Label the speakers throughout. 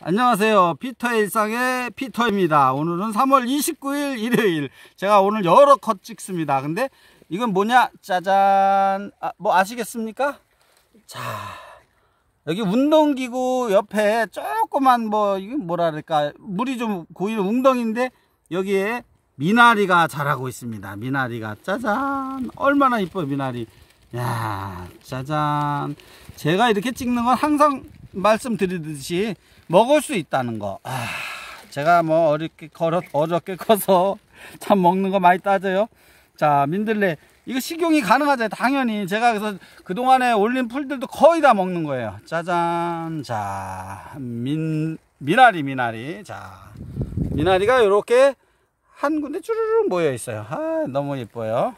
Speaker 1: 안녕하세요 피터일상의 피터입니다 오늘은 3월 29일 일요일 제가 오늘 여러 컷 찍습니다 근데 이건 뭐냐 짜잔 아, 뭐 아시겠습니까 자 여기 운동기구 옆에 조그만 뭐 이게 뭐라 그럴까 물이 좀 고이는 웅덩인데 이 여기에 미나리가 자라고 있습니다 미나리가 짜잔 얼마나 이뻐 요 미나리 야 짜잔 제가 이렇게 찍는 건 항상 말씀드리듯이 먹을 수 있다는 거. 아, 제가 뭐 어렵게 걸어 어렵게 커서 참 먹는 거 많이 따져요. 자, 민들레 이거 식용이 가능하죠. 당연히 제가 그래서 그동안에 올린 풀들도 거의 다 먹는 거예요. 짜잔. 자, 민 미나리 미나리. 자. 미나리가 이렇게 한 군데 쭈르륵 모여 있어요. 아, 너무 예뻐요.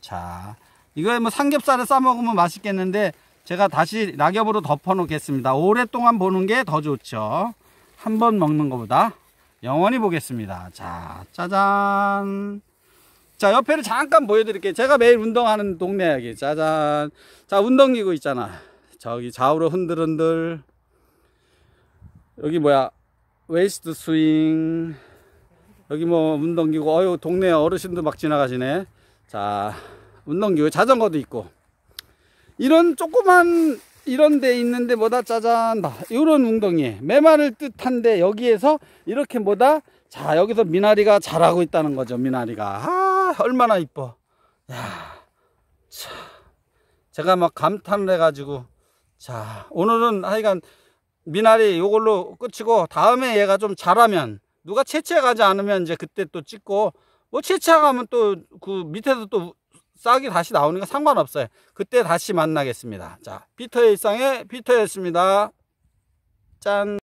Speaker 1: 자. 이거 뭐 삼겹살을 싸 먹으면 맛있겠는데 제가 다시 낙엽으로 덮어 놓겠습니다. 오랫동안 보는 게 더 좋죠. 한 번 먹는 것보다 영원히 보겠습니다. 자, 짜잔. 자, 옆에를 잠깐 보여드릴게요. 제가 매일 운동하는 동네 여기. 짜잔. 자, 운동기구 있잖아. 저기 좌우로 흔들흔들. 여기 뭐야. 웨이스트 스윙. 여기 뭐 운동기구. 어유 동네 어르신도 막 지나가시네. 자, 운동기구. 자전거도 있고. 이런 조그만 이런 데 있는데 뭐다 짜잔다 이런 웅덩이에 메마를 뜻한데 여기에서 이렇게 뭐다 자 여기서 미나리가 자라고 있다는 거죠 미나리가 아 얼마나 이뻐 야참 제가 막 감탄을 해가지고 자 오늘은 하여간 미나리 요걸로 끝이고 다음에 얘가 좀 자라면 누가 채취해 가지 않으면 이제 그때 또 찍고 뭐채취하면또 그 밑에서 또 싹이 다시 나오는까 상관없어요. 그때 다시 만나겠습니다. 자, 피터의 일상에 피터였습니다. 짠!